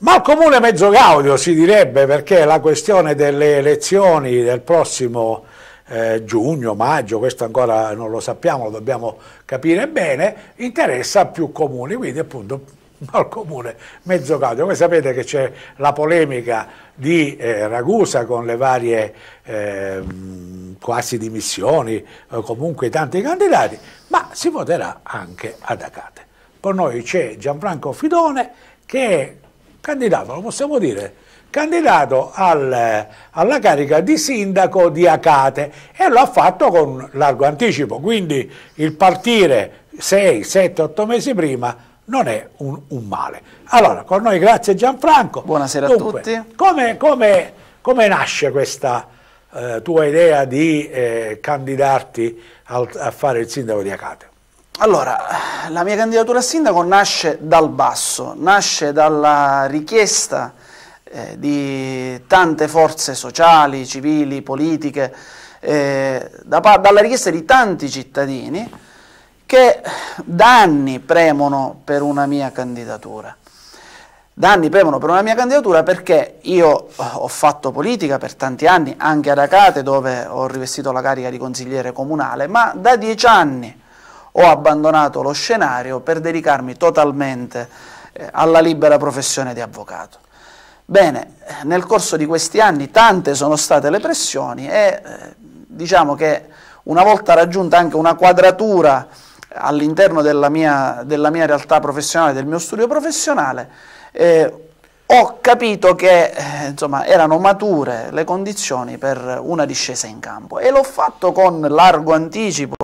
Ma comune mezzo gaudio si direbbe perché la questione delle elezioni del prossimo eh, giugno, maggio, questo ancora non lo sappiamo, lo dobbiamo capire bene, interessa più comuni, quindi appunto al comune mezzo gaudio. Voi sapete che c'è la polemica di eh, Ragusa con le varie eh, quasi dimissioni, eh, comunque tanti candidati, ma si voterà anche ad Acate. Con noi c'è Gianfranco Fidone che è candidato, lo possiamo dire, candidato al, alla carica di sindaco di Acate e lo ha fatto con largo anticipo, quindi il partire 6, 7, 8 mesi prima non è un, un male. Allora, con noi grazie Gianfranco. Buonasera Dunque, a tutti. Come, come, come nasce questa eh, tua idea di eh, candidarti al, a fare il sindaco di Acate? Allora, la mia candidatura a sindaco nasce dal basso, nasce dalla richiesta eh, di tante forze sociali, civili, politiche, eh, da, dalla richiesta di tanti cittadini che da anni premono per una mia candidatura. Da anni premono per una mia candidatura perché io eh, ho fatto politica per tanti anni, anche ad Acate dove ho rivestito la carica di consigliere comunale, ma da dieci anni ho abbandonato lo scenario per dedicarmi totalmente eh, alla libera professione di avvocato. Bene, nel corso di questi anni tante sono state le pressioni e eh, diciamo che una volta raggiunta anche una quadratura all'interno della mia, della mia realtà professionale, del mio studio professionale, eh, ho capito che eh, insomma, erano mature le condizioni per una discesa in campo e l'ho fatto con largo anticipo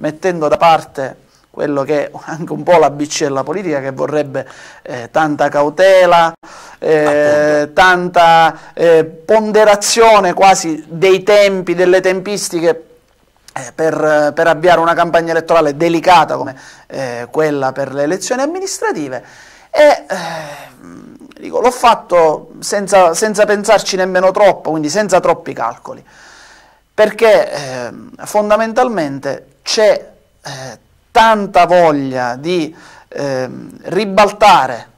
mettendo da parte quello che è anche un po' la biccella politica che vorrebbe eh, tanta cautela, eh, tanta eh, ponderazione quasi dei tempi, delle tempistiche eh, per, per, avviare una campagna elettorale delicata come eh, quella per le elezioni amministrative e eh, l'ho fatto senza, senza, pensarci nemmeno troppo, quindi senza troppi calcoli, perché ehm, fondamentalmente c'è eh, tanta voglia di eh, ribaltare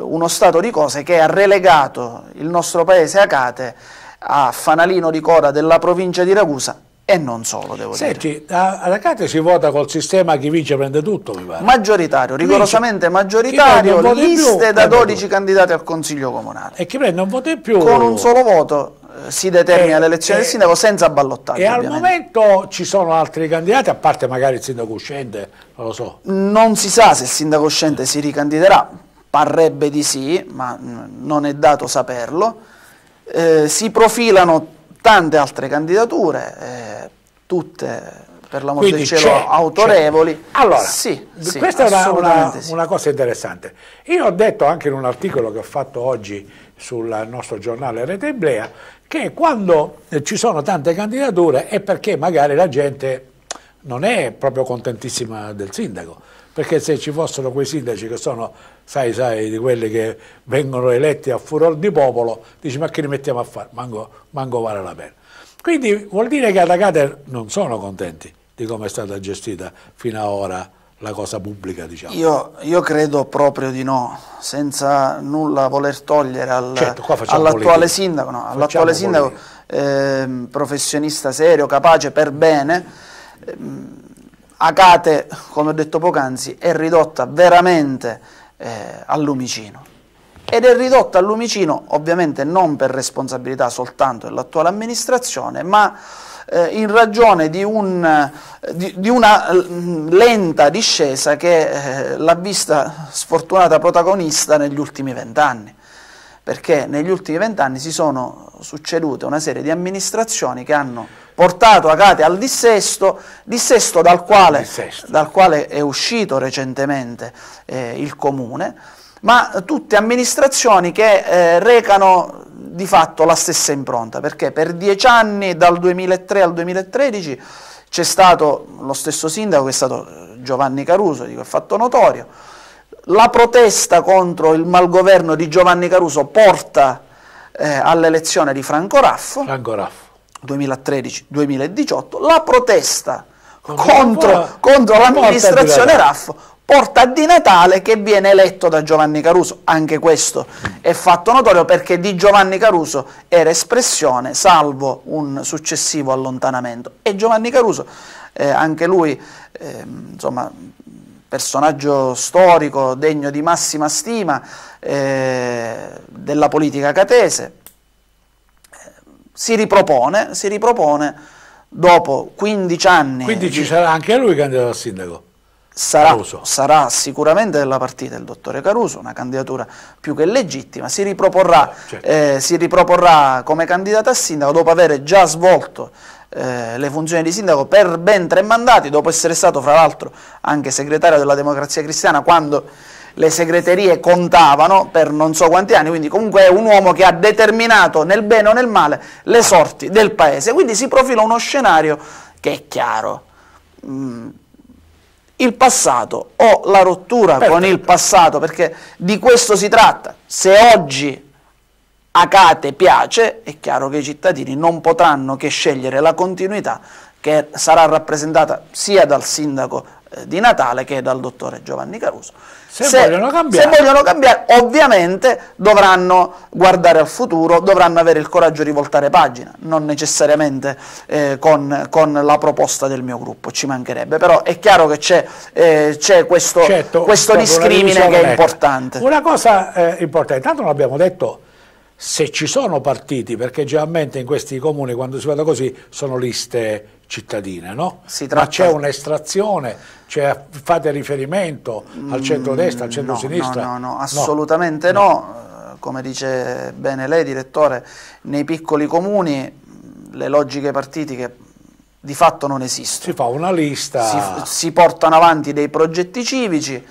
uno stato di cose che ha relegato il nostro paese a Cate a fanalino di coda della provincia di Ragusa e non solo, devo Senti, dire. Senti, ad Acate si vota col sistema chi vince prende tutto, mi pare. Maggioritario, rigorosamente vince. maggioritario, liste più, da 12 candidati al Consiglio Comunale. E chi prende un voto in più? Con un solo voto eh, si determina eh, l'elezione del eh, sindaco senza ballottaggio. E ovviamente. al momento ci sono altri candidati, a parte magari il sindaco uscente, non lo so. Non si sa se il sindaco uscente si ricandiderà, parrebbe di sì, ma non è dato saperlo. Eh, si profilano tante altre candidature, eh, tutte per l'amor del cielo autorevoli. Allora, sì, sì, questa è una, una, sì. una cosa interessante. Io ho detto anche in un articolo che ho fatto oggi sul nostro giornale Rete Iblea, che quando ci sono tante candidature è perché magari la gente non è proprio contentissima del sindaco, perché se ci fossero quei sindaci che sono, sai, sai, di quelli che vengono eletti a furor di popolo, dici ma che li mettiamo a fare? Manco, manco vale la pena. Quindi vuol dire che i Atacate non sono contenti di come è stata gestita fino ad ora la cosa pubblica, diciamo. Io, io, credo proprio di no, senza nulla voler togliere al, certo, all'attuale sindaco, no, all sindaco eh, professionista serio, capace per bene. Eh, Acate, come ho detto poc'anzi, è ridotta veramente eh, al lumicino. Ed è ridotta al lumicino ovviamente non per responsabilità soltanto dell'attuale amministrazione, ma eh, in ragione di, un, eh, di, di, una eh, lenta discesa che eh, l'ha vista sfortunata protagonista negli ultimi vent'anni, perché negli ultimi vent'anni si sono succedute una serie di amministrazioni che hanno portato Agate al dissesto, dissesto dal quale, dissesto. Dal quale è uscito recentemente eh, il comune, ma tutte amministrazioni che eh, recano di fatto la stessa impronta, perché per dieci anni dal 2003 al 2013 c'è stato lo stesso sindaco che è stato Giovanni Caruso, dico, è fatto notorio, la protesta contro il malgoverno di Giovanni Caruso porta eh, all'elezione di Franco Raffo, Franco Raffo. 2013-2018, la protesta contro, contro l'amministrazione Raffo porta di Natale che viene eletto da Giovanni Caruso. Anche questo è fatto notorio perché di Giovanni Caruso era espressione, salvo un successivo allontanamento. E Giovanni Caruso, eh, anche lui, eh, insomma, personaggio storico degno di massima stima eh, della politica catese, eh, si ripropone, si ripropone dopo 15 anni. Quindi ci sarà anche lui candidato a sindaco? Sarà, sarà, sicuramente della partita il dottore Caruso, una candidatura più che legittima, si riproporrà, certo. certo. eh, si riproporrà come candidato a sindaco dopo aver già svolto eh, le funzioni di sindaco per ben tre mandati, dopo essere stato fra l'altro anche segretario della democrazia cristiana quando le segreterie contavano per non so quanti anni, quindi comunque è un uomo che ha determinato nel bene o nel male le sorti del paese, quindi si profila uno scenario che è chiaro. Mm il passato o la rottura Perfetto. con il passato, perché di questo si tratta. Se oggi Acate piace, è chiaro che i cittadini non potranno che scegliere la continuità che sarà rappresentata sia dal sindaco eh, di Natale che è dal dottore Giovanni Caruso. Se, se, vogliono cambiare. se vogliono cambiare, ovviamente dovranno guardare al futuro, dovranno avere il coraggio di voltare pagina, non necessariamente eh, con, con, la proposta del mio gruppo, ci mancherebbe, però è chiaro che c'è, eh, questo, certo, questo discrimine che è importante. Una cosa eh, importante, intanto l'abbiamo detto se ci sono partiti, perché generalmente in questi comuni quando si vada così sono liste cittadine, no? Ma c'è un'estrazione, fate riferimento al mm, centro-destra, al centro-sinistra? No, no, no, no, assolutamente no. Eh, come dice bene lei, direttore, nei piccoli comuni mm, le logiche partitiche di fatto non esistono. Si fa una lista. Si, si portano avanti dei progetti civici,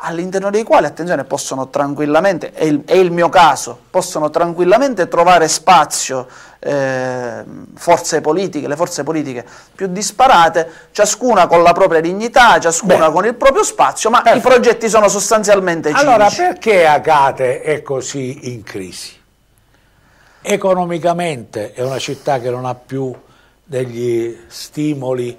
all'interno dei quali, attenzione, possono tranquillamente, è il, è il mio caso, possono tranquillamente trovare spazio eh, forze politiche, le forze politiche più disparate, ciascuna con la propria dignità, ciascuna Beh, con il proprio spazio, ma perfetto. i progetti sono sostanzialmente civici. Allora, perché Acate è così in crisi? Economicamente è una città che non ha più degli stimoli,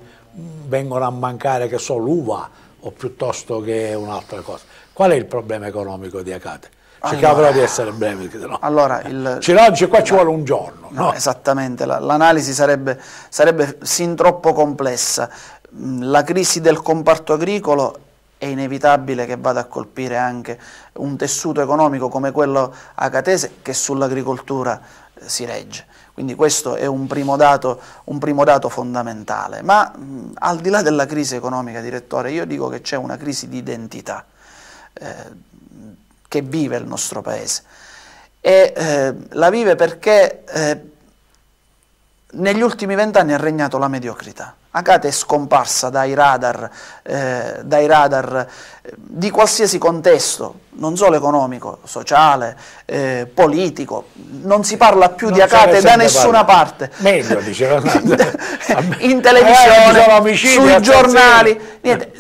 vengono a mancare, che so, l'uva, o piuttosto che un'altra cosa. Qual è il problema economico di Acate? Cerchiamo cioè, allora, però di essere brevi, no. allora, il, ci, no, ci, qua ci vuole un giorno. No, esattamente, l'analisi sarebbe, sarebbe sin troppo complessa. Mm, la crisi del comparto agricolo è inevitabile che vada a colpire anche un tessuto economico come quello acatese che sull'agricoltura si regge. Quindi questo è un primo dato, un primo dato fondamentale. Ma mh, al di là della crisi economica, direttore, io dico che c'è una crisi di identità eh, che vive il nostro Paese e eh, la vive perché eh, negli ultimi vent'anni ha regnato la mediocrità. Agate è scomparsa dai radar, eh, dai radar eh, di qualsiasi contesto, non solo economico, sociale, eh, politico, non si parla più non di Agate da nessuna parla. parte. Meglio, diceva In televisione, eh, sui giornali, niente,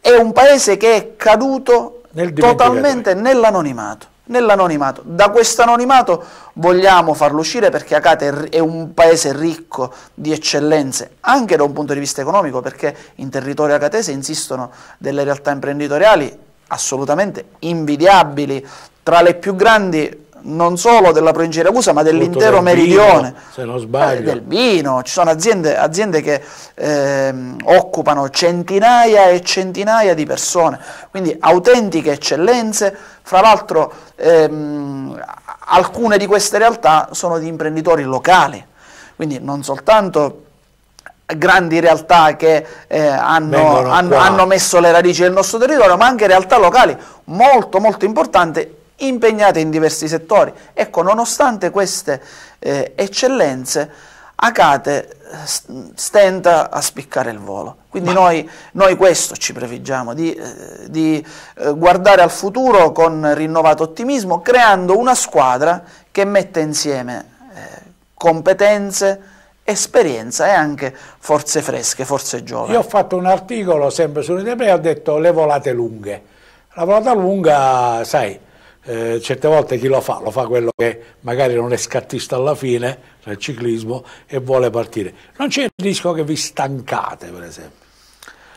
eh. è un paese che è caduto Nel totalmente nell'anonimato. Nell nell'anonimato. Da quest'anonimato vogliamo farlo uscire perché Acate è un paese ricco di eccellenze, anche da un punto di vista economico, perché in territorio acatese insistono delle realtà imprenditoriali assolutamente invidiabili, tra le più grandi non solo della provincia di Ragusa ma dell'intero meridione, vino, eh, del vino, ci sono aziende, aziende che eh, occupano centinaia e centinaia di persone, quindi autentiche eccellenze, fra l'altro ehm, alcune di queste realtà sono di imprenditori locali, quindi non soltanto grandi realtà che eh, hanno, hanno, hanno messo le radici del nostro territorio, ma anche realtà locali molto molto importanti impegnate in diversi settori. Ecco, nonostante queste eh, eccellenze, Acate eh, stenta a spiccare il volo. Quindi noi, noi questo ci prefiggiamo, di, eh, di, eh, guardare al futuro con rinnovato ottimismo, creando una squadra che mette insieme eh, competenze, esperienza e anche forze fresche, forze giovani. Io ho fatto un articolo sempre su e ho detto le volate lunghe. La volata lunga, sai, eh, certe volte chi lo fa, lo fa quello che magari non è scattista alla fine del cioè ciclismo e vuole partire. Non c'è il rischio che vi stancate, per esempio.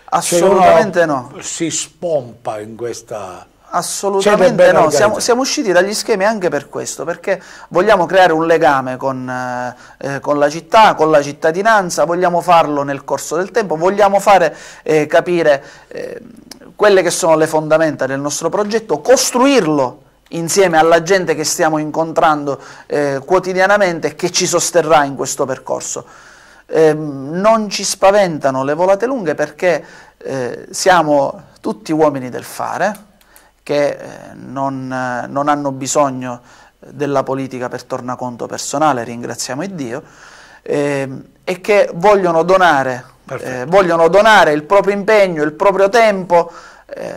Assolutamente no. Si spompa in questa... Assolutamente no, siamo, siamo, usciti dagli schemi anche per questo, perché vogliamo creare un legame con, eh, eh, con, la città, con la cittadinanza, vogliamo farlo nel corso del tempo, vogliamo fare eh, capire eh, quelle che sono le fondamenta del nostro progetto, costruirlo insieme alla gente che stiamo incontrando eh, quotidianamente e che ci sosterrà in questo percorso. Eh, non ci spaventano le volate lunghe perché eh, siamo tutti uomini del fare, che eh, non, eh, non hanno bisogno della politica per tornaconto personale, ringraziamo Dio, ehm, e che vogliono donare, eh, vogliono donare, il proprio impegno, il proprio tempo eh,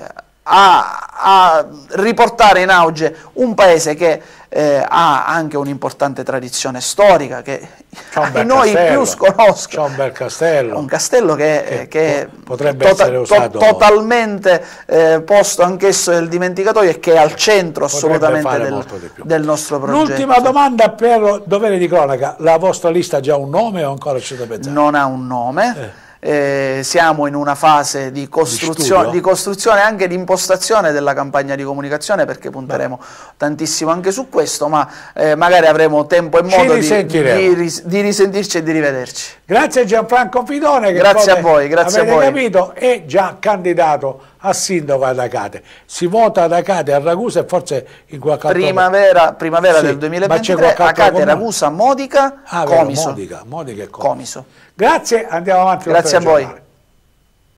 a, a, riportare in auge un paese che eh, ha anche un'importante tradizione storica che noi castello, più sconosco. C'è un bel castello. Un castello che, che, eh, che potrebbe tota essere usato. To totalmente eh, posto anch'esso nel dimenticatoio e che è al eh, centro assolutamente del, del, nostro progetto. L'ultima domanda per dovere di cronaca, la vostra lista ha già un nome o ancora ci da pensare? Non ha un nome. Eh eh, siamo in una fase di costruzione, di, di costruzione anche di impostazione della campagna di comunicazione perché punteremo Beh. tantissimo anche su questo, ma eh, magari avremo tempo e modo di, di, di, risentirci e di rivederci. Grazie Gianfranco Fidone. grazie a voi, grazie a voi. capito, è già candidato a sindaco ad Acate. Si vota ad Acate a Ragusa e forse in qualche altro Primavera, sì, del 2023, Acate, Ragusa, Modica, ah, Comiso. Vero, Modica, Modica e Comiso. Comiso. Grazie, andiamo avanti. Grazie a voi. Giornale.